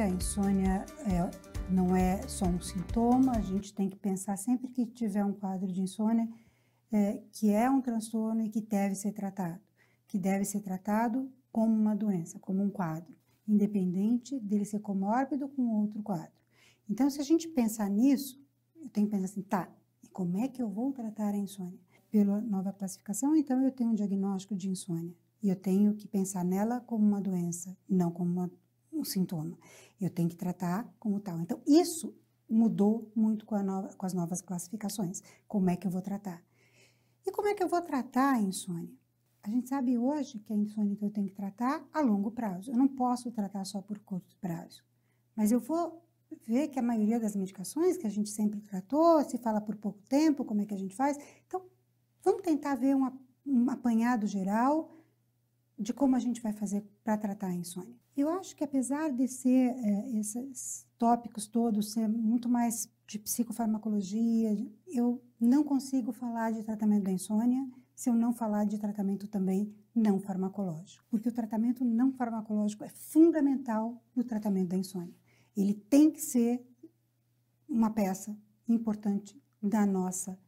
a insônia é, não é só um sintoma, a gente tem que pensar sempre que tiver um quadro de insônia é, que é um transtorno e que deve ser tratado, que deve ser tratado como uma doença, como um quadro, independente dele ser comórbido com outro quadro. Então, se a gente pensar nisso, eu tenho que pensar assim, tá, e como é que eu vou tratar a insônia? Pela nova classificação, então eu tenho um diagnóstico de insônia. E eu tenho que pensar nela como uma doença, não como uma um sintoma. Eu tenho que tratar como tal. Então, isso mudou muito com, nova, com as novas classificações. Como é que eu vou tratar? E como é que eu vou tratar a insônia? A gente sabe hoje que a insônia que eu tenho que tratar a longo prazo. Eu não posso tratar só por curto prazo. Mas eu vou ver que a maioria das medicações que a gente sempre tratou, se fala por pouco tempo, como é que a gente faz. Então, vamos tentar ver um apanhado geral de como a gente vai fazer para tratar a insônia. Eu acho que apesar de ser é, esses tópicos todos ser muito mais de psicofarmacologia, eu não consigo falar de tratamento da insônia se eu não falar de tratamento também não farmacológico, porque o tratamento não farmacológico é fundamental no tratamento da insônia. Ele tem que ser uma peça importante da nossa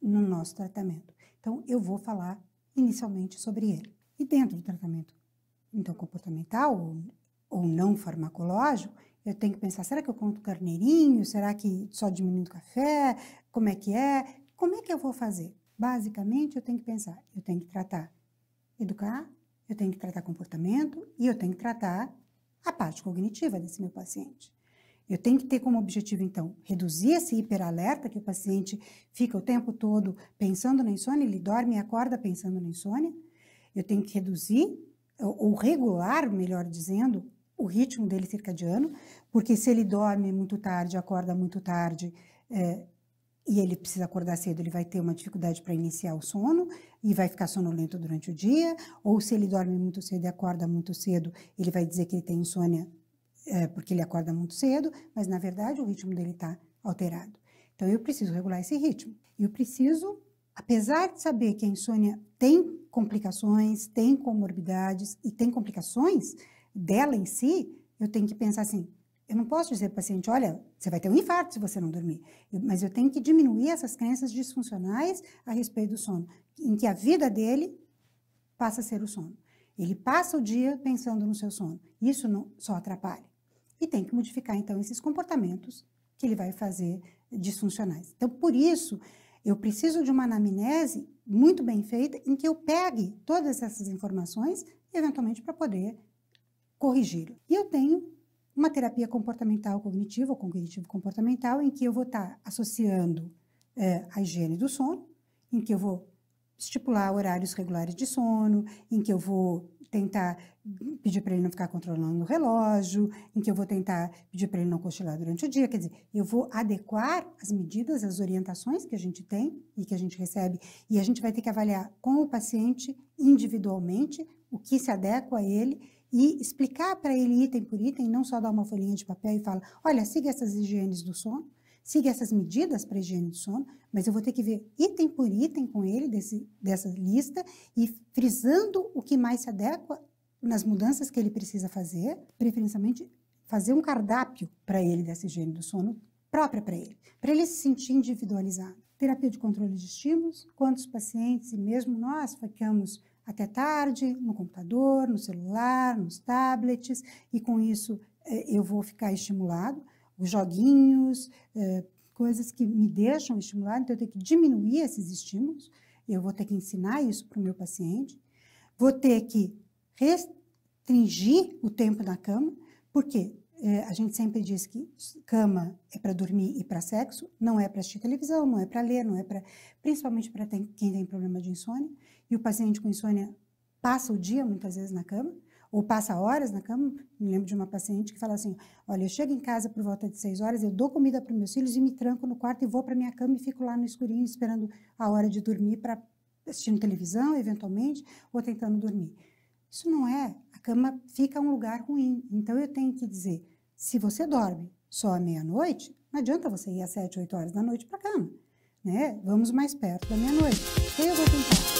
no nosso tratamento. Então eu vou falar inicialmente sobre ele. E dentro do tratamento então comportamental ou, ou não farmacológico, eu tenho que pensar, será que eu conto carneirinho? Será que só diminuindo café? Como é que é? Como é que eu vou fazer? Basicamente, eu tenho que pensar, eu tenho que tratar educar, eu tenho que tratar comportamento e eu tenho que tratar a parte cognitiva desse meu paciente. Eu tenho que ter como objetivo, então, reduzir esse hiperalerta que o paciente fica o tempo todo pensando na insônia, ele dorme e acorda pensando na insônia. Eu tenho que reduzir, ou regular, melhor dizendo, o ritmo dele circadiano, porque se ele dorme muito tarde, acorda muito tarde, é, e ele precisa acordar cedo, ele vai ter uma dificuldade para iniciar o sono e vai ficar sonolento durante o dia, ou se ele dorme muito cedo e acorda muito cedo, ele vai dizer que ele tem insônia é, porque ele acorda muito cedo, mas na verdade o ritmo dele está alterado. Então eu preciso regular esse ritmo. Eu preciso apesar de saber que a insônia tem complicações, tem comorbidades e tem complicações dela em si, eu tenho que pensar assim: eu não posso dizer para o paciente, olha, você vai ter um infarto se você não dormir. mas eu tenho que diminuir essas crenças disfuncionais a respeito do sono, em que a vida dele passa a ser o sono. Ele passa o dia pensando no seu sono. Isso não, só atrapalha. E tem que modificar, então, esses comportamentos que ele vai fazer disfuncionais. Então, por isso eu preciso de uma anamnese muito bem feita em que eu pegue todas essas informações, eventualmente para poder corrigir. E eu tenho uma terapia comportamental cognitiva ou cognitivo comportamental em que eu vou estar associando é, a higiene do sono, em que eu vou estipular horários regulares de sono, em que eu vou tentar pedir para ele não ficar controlando o relógio, em que eu vou tentar pedir para ele não cochilar durante o dia, quer dizer, eu vou adequar as medidas, as orientações que a gente tem e que a gente recebe, e a gente vai ter que avaliar com o paciente individualmente o que se adequa a ele e explicar para ele item por item, não só dar uma folhinha de papel e falar, olha, siga essas higienes do sono, siga essas medidas para a higiene do sono, mas eu vou ter que ver item por item com ele desse, dessa lista e frisando o que mais se adequa nas mudanças que ele precisa fazer, preferencialmente fazer um cardápio para ele dessa higiene do sono própria para ele, para ele se sentir individualizado. Terapia de controle de estímulos, quantos pacientes e mesmo nós ficamos até tarde no computador, no celular, nos tablets e com isso eh, eu vou ficar estimulado os joguinhos, é, coisas que me deixam estimulado, então eu tenho que diminuir esses estímulos, eu vou ter que ensinar isso para o meu paciente, vou ter que restringir o tempo na cama, porque é, a gente sempre diz que cama é para dormir e para sexo, não é para assistir televisão, não é para ler, não é para, principalmente para quem tem problema de insônia, e o paciente com insônia passa o dia muitas vezes na cama, ou passa horas na cama. Me lembro de uma paciente que fala assim: Olha, eu chego em casa por volta de seis horas, eu dou comida para meus filhos e me tranco no quarto e vou para minha cama e fico lá no escurinho esperando a hora de dormir para assistindo televisão, eventualmente, ou tentando dormir. Isso não é. A cama fica um lugar ruim. Então eu tenho que dizer: se você dorme só à meia-noite, não adianta você ir às sete, oito horas da noite para a cama. Né? Vamos mais perto da meia-noite. Então, eu vou tentar.